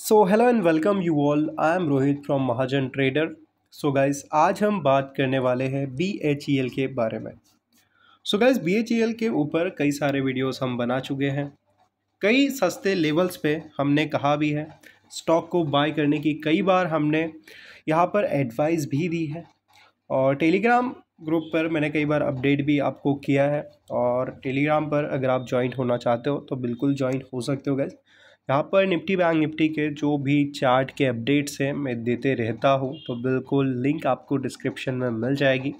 so hello and welcome you all I am Rohit from Mahajan trader so guys आज हम बात करने वाले हैं बी एच ई एल के बारे में so guys B H E L के ऊपर कई सारे वीडियोस हम बना चुके हैं कई सस्ते लेवल्स पे हमने कहा भी है स्टॉक को बाय करने की कई बार हमने यहाँ पर एडवाइस भी दी है और टेलीग्राम ग्रुप पर मैंने कई बार अपडेट भी आपको किया है और टेलीग्राम पर अगर आप ज्वाइंट होना चाहते हो तो बिल्कुल ज्वाइंट हो सकते हो गैस यहाँ पर निफ्टी बैंक निफ्टी के जो भी चार्ट के अपडेट्स हैं मैं देते रहता हूँ तो बिल्कुल लिंक आपको डिस्क्रिप्शन में मिल जाएगी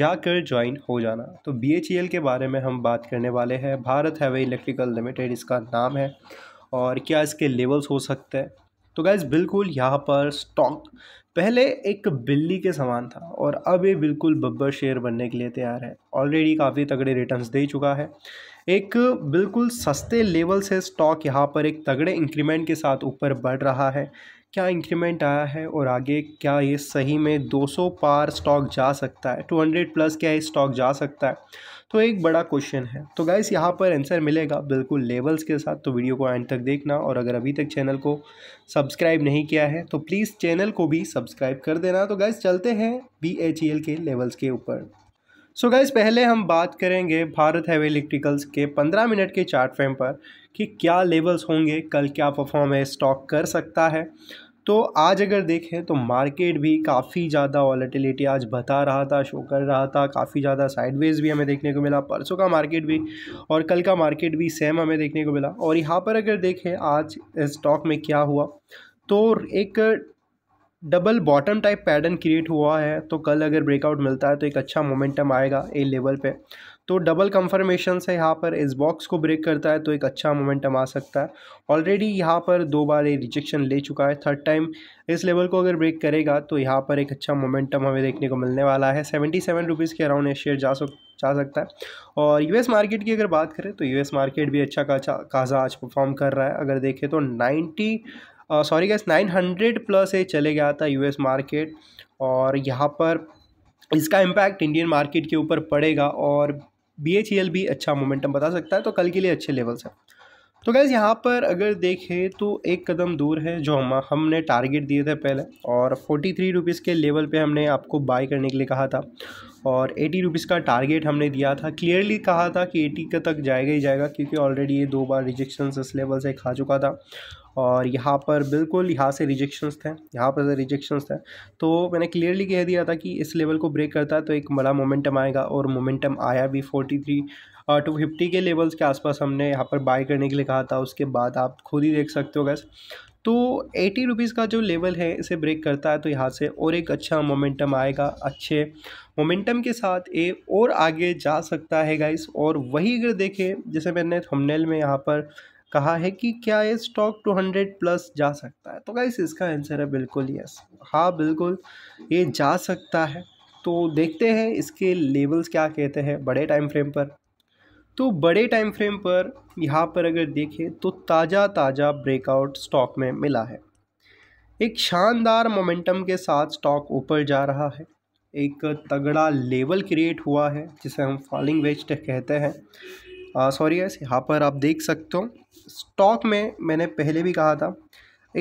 जाकर ज्वाइन हो जाना तो बी e के बारे में हम बात करने वाले हैं भारत हैवे इलेक्ट्रिकल लिमिटेड इसका नाम है और क्या इसके लेवल्स हो सकते हैं तो गैज़ बिल्कुल यहाँ पर स्टॉक पहले एक बिल्ली के समान था और अब ये बिल्कुल बब्बर शेयर बनने के लिए तैयार है ऑलरेडी काफ़ी तगड़े रिटर्न्स दे चुका है एक बिल्कुल सस्ते लेवल से स्टॉक यहाँ पर एक तगड़े इंक्रीमेंट के साथ ऊपर बढ़ रहा है क्या इंक्रीमेंट आया है और आगे क्या ये सही में 200 पार स्टॉक जा सकता है 200 प्लस क्या ये स्टॉक जा सकता है तो एक बड़ा क्वेश्चन है तो गाइस यहाँ पर आंसर मिलेगा बिल्कुल लेवल्स के साथ तो वीडियो को एंड तक देखना और अगर अभी तक चैनल को सब्सक्राइब नहीं किया है तो प्लीज़ चैनल को भी सब्सक्राइब कर देना तो गाइस चलते हैं बी e के लेवल्स के ऊपर सो so गाइज पहले हम बात करेंगे भारत हैवी इलेक्ट्रिकल्स के पंद्रह मिनट के चार्ट फ्रेम पर कि क्या लेवल्स होंगे कल क्या परफॉर्मेंस स्टॉक कर सकता है तो आज अगर देखें तो मार्केट भी काफ़ी ज़्यादा वॉलेटिलिटी आज बता रहा था शो कर रहा था काफ़ी ज़्यादा साइडवेज भी हमें देखने को मिला परसों का मार्केट भी और कल का मार्केट भी सेम हमें देखने को मिला और यहाँ पर अगर देखें आज स्टॉक में क्या हुआ तो एक double bottom type pattern create हुआ है तो कल अगर ब्रेकआउट मिलता है तो एक अच्छा मोमेंटम आएगा ए लेवल पर तो डबल कंफर्मेशन से यहाँ पर इस बॉक्स को ब्रेक करता है तो एक अच्छा मोमेंटम आ सकता है ऑलरेडी यहाँ पर दो बार ये रिजेक्शन ले चुका है थर्ड टाइम इस लेवल को अगर ब्रेक करेगा तो यहाँ पर एक अच्छा मोमेंटम हमें देखने को मिलने वाला है सेवेंटी सेवन रुपीज़ के अराउंड ये शेयर जा सक जा सकता है और यूएस मार्केट की अगर बात करें तो यूएस मार्केट भी अच्छा खासा आज परफॉर्म कर रहा है अगर देखें तो ninety sorry guess nine hundred plus ये चले गया था यूएस मार्केट और यहाँ पर इसका इम्पैक्ट इंडियन मार्केट के ऊपर पड़ेगा और बी एच ई एल भी अच्छा मोमेंटम बता सकता है तो कल के लिए अच्छे लेवल्स हैं तो गैस यहाँ पर अगर देखें तो एक कदम दूर है जो हम हमने टारगेट दिए थे पहले और फोर्टी थ्री रुपीज़ के लेवल पे हमने आपको बाय करने के लिए कहा था और एटी रुपीज़ का टारगेट हमने दिया था क्लियरली कहा था कि एटी का तक जाएगा ही जाएगा क्योंकि ऑलरेडी ये दो बार रिजेक्शन इस लेवल से खा चुका था और यहाँ पर बिल्कुल यहाँ से रिजेक्शंस थे यहाँ पर रिजेक्शंस थे तो मैंने क्लियरली कह दिया था कि इस लेवल को ब्रेक करता है तो एक बड़ा मोमेंटम आएगा और मोमेंटम आया भी फोर्टी थ्री टू फिफ्टी के लेवल्स के आसपास हमने यहाँ पर बाय करने के लिए कहा था उसके बाद आप खुद ही देख सकते हो गैस तो एटी रुपीज़ का जो लेवल है इसे ब्रेक करता है तो यहाँ से और एक अच्छा मोमेंटम आएगा अच्छे मोमेंटम के साथ ये और आगे जा सकता है गाइस और वही अगर देखें जैसे मैंने थंबनेल में यहाँ पर कहा है कि क्या ये स्टॉक 200 प्लस जा सकता है तो गाइस इसका आंसर है बिल्कुल यस हाँ बिल्कुल ये जा सकता है तो देखते हैं इसके लेवल्स क्या कहते हैं बड़े टाइम फ्रेम पर तो बड़े टाइम फ्रेम पर यहाँ पर अगर देखें तो ताज़ा ताज़ा ब्रेकआउट स्टॉक में मिला है एक शानदार मोमेंटम के साथ स्टॉक ऊपर जा रहा है एक तगड़ा लेवल क्रिएट हुआ है जिसे हम फॉलिंग वेज कहते हैं सॉरी यस यहाँ पर आप देख सकते हो स्टॉक में मैंने पहले भी कहा था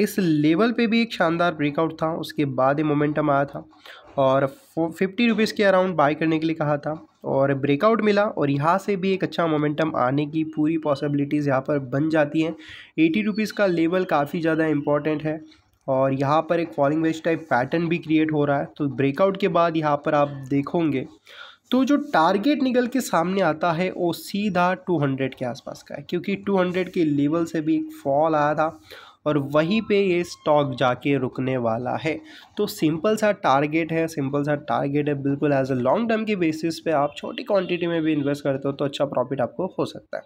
इस लेवल पे भी एक शानदार ब्रेकआउट था उसके बाद ही मोमेंटम आया था और फिफ्टी रुपीज़ के अराउंड बाय करने के लिए कहा था और ब्रेकआउट मिला और यहाँ से भी एक अच्छा मोमेंटम आने की पूरी पॉसिबिलिटीज़ यहाँ पर बन जाती हैं एटी रुपीज़ का लेवल काफ़ी ज़्यादा इंपॉर्टेंट है और यहाँ पर एक फॉलिंग वेज टाइप पैटर्न भी क्रिएट हो रहा है तो ब्रेकआउट के बाद यहाँ पर आप देखोगे तो जो टारगेट निकल के सामने आता है वो सीधा 200 के आसपास का है क्योंकि 200 के लेवल से भी एक फॉल आया था और वहीं पे ये स्टॉक जाके रुकने वाला है तो सिंपल सा टारगेट है सिंपल सा टारगेट है बिल्कुल एज अ लॉन्ग टर्म की बेसिस पे आप छोटी क्वांटिटी में भी इन्वेस्ट करते हो तो अच्छा प्रॉफिट आपको हो सकता है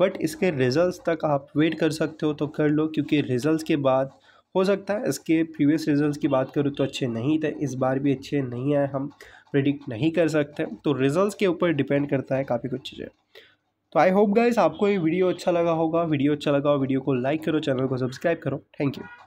बट इसके रिजल्ट्स तक आप वेट कर सकते हो तो कर लो क्योंकि रिजल्ट्स के बाद हो सकता है इसके प्रीवियस रिजल्ट्स की बात करूँ तो अच्छे नहीं थे इस बार भी अच्छे नहीं आए हम प्रिडिक्ट नहीं कर सकते तो रिजल्ट्स के ऊपर डिपेंड करता है काफ़ी कुछ चीज़ें तो आई होप गाइस आपको ये वीडियो अच्छा लगा होगा वीडियो अच्छा लगा हो वीडियो को लाइक करो चैनल को सब्सक्राइब करो थैंक यू